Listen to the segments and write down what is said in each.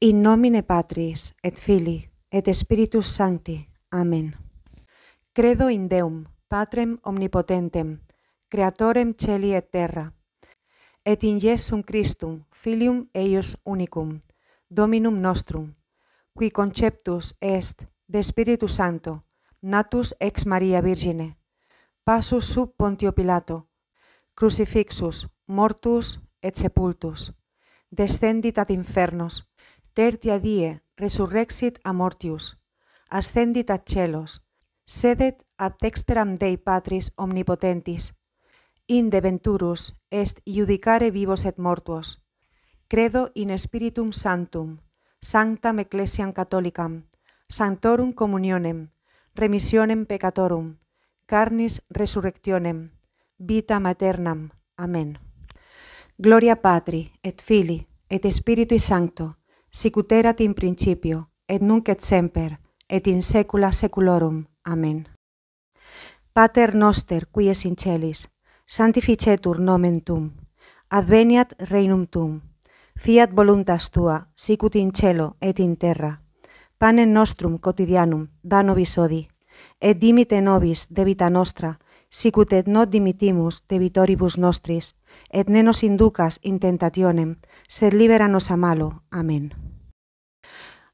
In nomine Patris et Filii et Spiritus Sancti. Amen. Credo in Deum, Patrem omnipotentem, Creatorem celi et terra, et in Iesum Christum, Filium eius unicum, Dominum nostrum, qui conceptus est de Spiritu Santo, natus ex Maria Virgine, passus sub Pontio Pilato, crucifixus, mortus et sepultus, descendit ad infernos, tertia die resurrexit a mortius ascendit ad celos sedet ad dexteram dei patris omnipotentis inde venturus est iudicare vivos et mortuos credo in spiritum sanctum sancta ecclesiam catholicam sanctorum communionem remissionem peccatorum carnis resurrectionem vita maternam amen gloria patri et Fili et spiritui sancto sicut erat in principio, et nunc et semper, et in saecula saeculorum. Amen. Pater noster, qui es in celis, sanctificetur nomen tum, adveniat regnum tum, fiat voluntas tua, sicut in celo et in terra. Panem nostrum quotidianum, da nobis odi, et dimite nobis debita vita nostra, sicut et not dimitimus debitoribus nostris, et ne nos inducas in tentationem, sed libera nos a malo. Amen.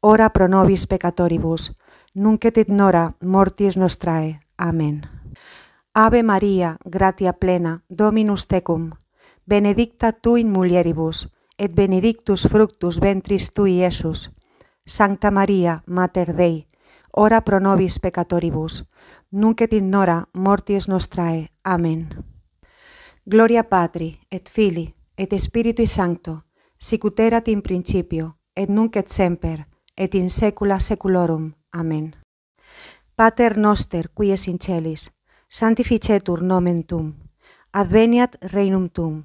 ora pro nobis peccatoribus nunc et in hora mortis nostrae amen ave maria gratia plena dominus tecum benedicta tu in mulieribus et benedictus fructus ventris tui iesus sancta maria mater dei ora pro nobis peccatoribus nunc et in hora mortis nostrae amen gloria patri et filii et spiritui sancto sicut erat in principio et nunc et semper et et in saecula saeculorum. Amen. Pater noster, qui es in celis, sanctificetur nomen tum. Adveniat regnum tum.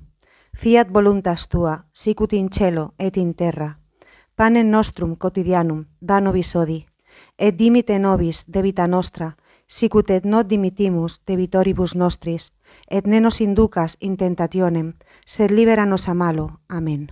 Fiat voluntas tua, sicut in cielo et in terra. Panem nostrum quotidianum da nobis odi. Et dimite nobis debita nostra, sicut et not dimitimus debitoribus nostris, et ne nos inducas in tentationem, sed libera nos a malo. Amen.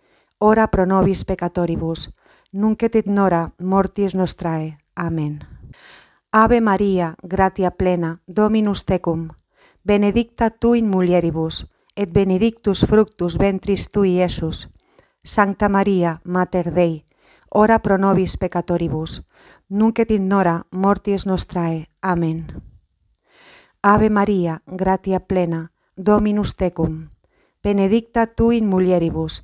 ora pro nobis peccatoribus, nunc et ignora mortis nostrae. Amen. Ave Maria, gratia plena, Dominus tecum, benedicta tu in mulieribus, et benedictus fructus ventris tui, Iesus. Sancta Maria, Mater Dei, ora pro nobis peccatoribus, nunc et ignora mortis nostrae. Amen. Ave Maria, gratia plena, Dominus tecum, benedicta tu in mulieribus,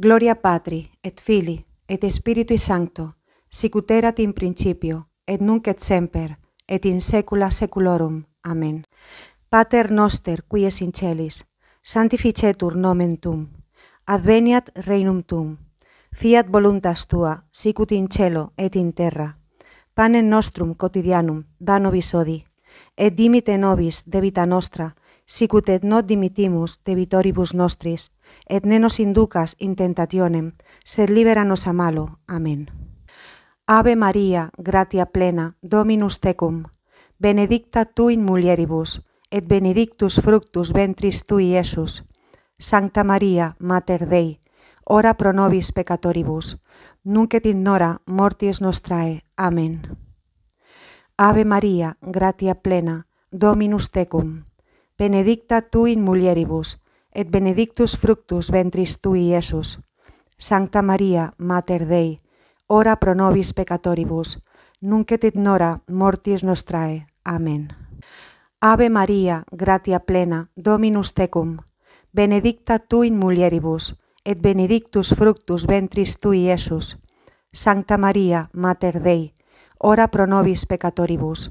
Gloria Patri, et Fili, et Spiritui Sancto, sicut erat in principio, et nunc et semper, et in saecula saeculorum. Amen. Pater noster, qui es in celis, sanctificetur nomen tum. Adveniat regnum tum. Fiat voluntas tua, sicut in cielo et in terra. Panem nostrum quotidianum da nobis hodie. Et dimite nobis debita nostra, sic et non dimitimus te vitoribus nostris et ne nos inducas in tentationem sed libera nos a malo amen ave maria gratia plena dominus tecum benedicta tu in mulieribus et benedictus fructus ventris tui iesus sancta maria mater dei ora pro nobis peccatoribus nunc et in hora mortis nostrae amen ave maria gratia plena dominus tecum benedicta tu in mulieribus, et benedictus fructus ventris tui, Iesus. Sancta Maria, Mater Dei, ora pro nobis peccatoribus, nunc et ignora mortis nostrae. Amen. Ave Maria, gratia plena, Dominus Tecum, benedicta tu in mulieribus, et benedictus fructus ventris tui, Iesus. Sancta Maria, Mater Dei, ora pro nobis peccatoribus,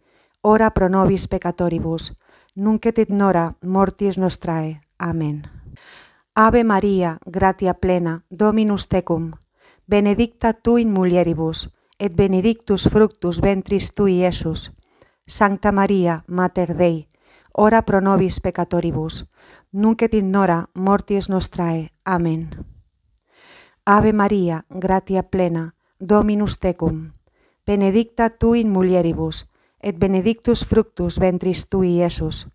ora pro nobis peccatoribus nunc et ignora mortis nostrae amen ave maria gratia plena dominus tecum benedicta tu in mulieribus et benedictus fructus ventris tui iesus sancta maria mater dei ora pro nobis peccatoribus nunc et ignora mortis nostrae amen ave maria gratia plena dominus tecum benedicta tu in mulieribus et et benedictus fructus ventris tui, Iesus.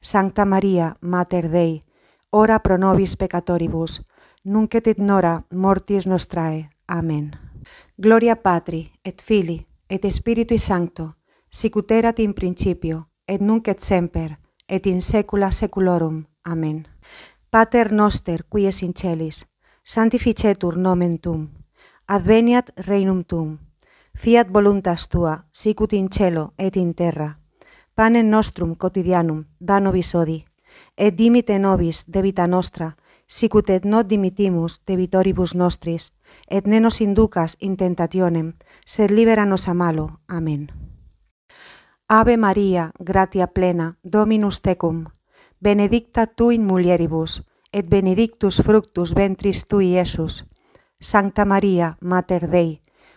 Sancta Maria, Mater Dei, ora pro nobis peccatoribus, nunc et in hora mortis nostrae. Amen. Gloria Patri, et Fili, et Spiritui Sancto, sicut erat in principio, et nunc et semper, et in saecula saeculorum. Amen. Pater noster, qui es in celis, sanctificetur nomen tum, adveniat regnum tum, Fiat voluntas tua, sicut in cielo et in terra. Panem nostrum quotidianum, da nobis odi, et dimite nobis debita nostra, sicut et not dimitimus vitoribus nostris, et ne nos inducas in tentationem, sed libera nos a malo. Amen. Ave Maria, gratia plena, Dominus tecum, benedicta tu in mulieribus, et benedictus fructus ventris tui, Iesus. Sancta Maria, Mater Dei,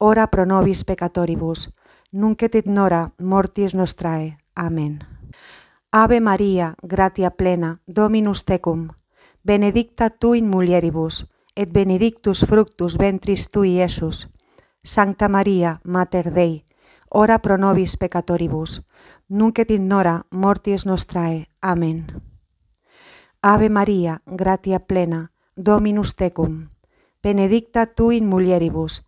ora pro nobis peccatoribus nunc et ignora mortis nostrae amen ave maria gratia plena dominus tecum benedicta tu in mulieribus et benedictus fructus ventris tui iesus sancta maria mater dei ora pro nobis peccatoribus nunc et ignora mortis nostrae amen ave maria gratia plena dominus tecum benedicta tu in mulieribus et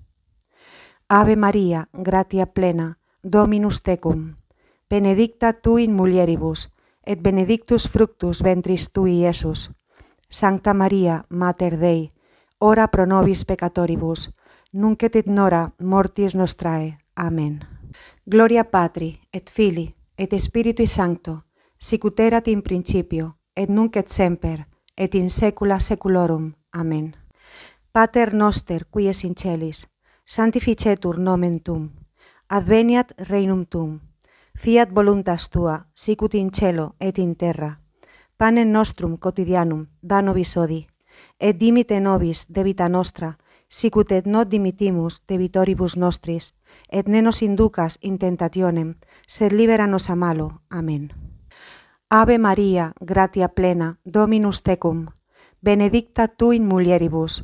Ave Maria, gratia plena, Dominus tecum. Benedicta tu in mulieribus, et benedictus fructus ventris tui Iesus. Sancta Maria, mater Dei, ora pro nobis peccatoribus, nunc et in hora mortis nostrae. Amen. Gloria Patri, et Filii, et Spiritui Sancto, sicut erat in principio, et nunc, et semper, et in saecula saeculorum. Amen. Pater noster, qui es in celis santificetur nomen tum, adveniat reinum tum, fiat voluntas tua, sicut in celo et in terra, panem nostrum cotidianum, da nobis odi, et dimite nobis debita nostra, sicut et not dimitimus debitoribus nostris, et ne nos inducas in tentationem, sed libera nos a malo. Amen. Ave Maria, gratia plena, Dominus tecum, benedicta tu in mulieribus,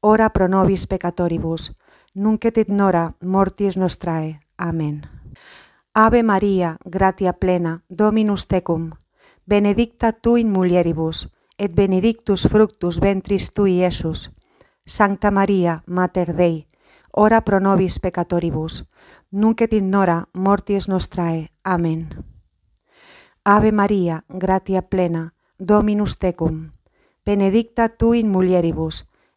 ora pro nobis peccatoribus, nunc ignora mortis nostrae. Amen. Ave Maria, gratia plena, Dominus tecum, benedicta tu in mulieribus, et benedictus fructus ventris tui, Iesus. Santa Maria, Mater Dei, ora pro nobis peccatoribus, nunc ignora mortis nostrae. Amen. Ave Maria, gratia plena, Dominus tecum, benedicta tu in mulieribus,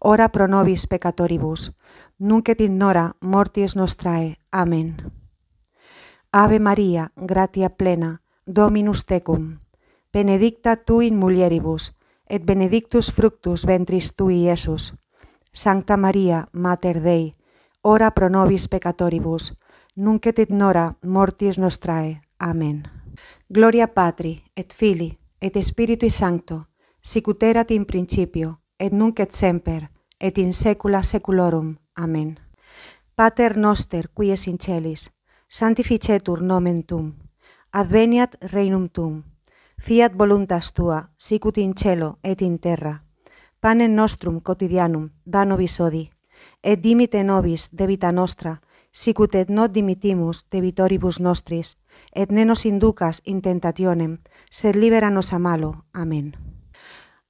ora pro nobis peccatoribus, nunc et in hora mortis nostrae. Amen. Ave Maria, gratia plena, Dominus tecum, benedicta tu in mulieribus, et benedictus fructus ventris tui, Iesus. Sancta Maria, Mater Dei, ora pro nobis peccatoribus, nunc et in hora mortis nostrae. Amen. Gloria Patri, et Fili, et Spiritui Sancto, erat in principio, et nunc et semper, et in saecula saeculorum. Amen. Pater noster, qui es in celis, santificetur nomen tum, adveniat reinum tum, fiat voluntas tua, sicut in cielo et in terra. Panem nostrum cotidianum, da nobis odi, et dimite nobis debita nostra, sicut et not dimitimus debitoribus nostris, et ne nos inducas in tentationem, sed libera nos malo. Amen.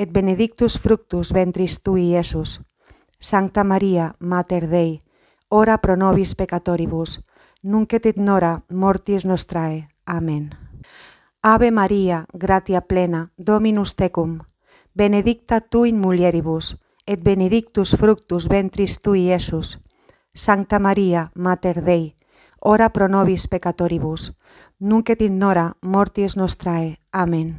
et benedictus fructus ventris tui, Iesus. Sancta Maria, Mater Dei, ora pro nobis peccatoribus, nunc et ignora mortis nostrae. Amen. Ave Maria, gratia plena, Dominus Tecum, benedicta tu in mulieribus, et benedictus fructus ventris tui, Iesus. Sancta Maria, Mater Dei, ora pro nobis peccatoribus, nunc et ignora mortis nostrae. Amen.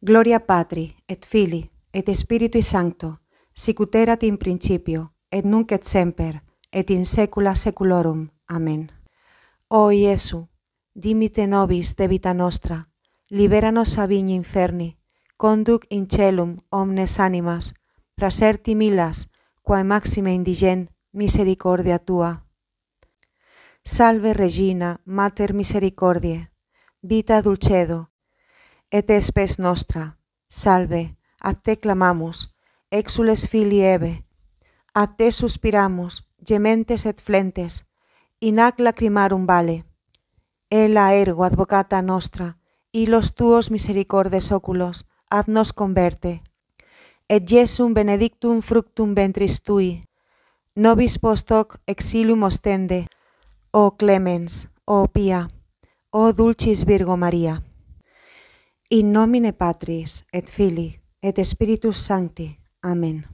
Gloria Patri, et fili, et Spiritui Sancto, sic in principio, et nunc et semper, et in secula seculorum. Amén. Oh Jesu, dimite nobis debita nostra, liberanos a viñi inferni, conduc in celum omnes animas, ti milas, quae maxime indigen, misericordia tua. Salve Regina, Mater Misericordiae, vita dulcedo, et espes nostra, salve, a te clamamos, exules filieve, a te suspiramos, gementes et flentes, inac lacrimarum vale. El ergo advocata nostra, y los tuos misericordes óculos, haznos converte. Et Jesum benedictum fructum ventris tui, nobis post hoc exilium ostende, o clemens, o pia, o dulcis Virgo Maria. In nomine Patris et Fili, et Spiritus Sancti. Amen.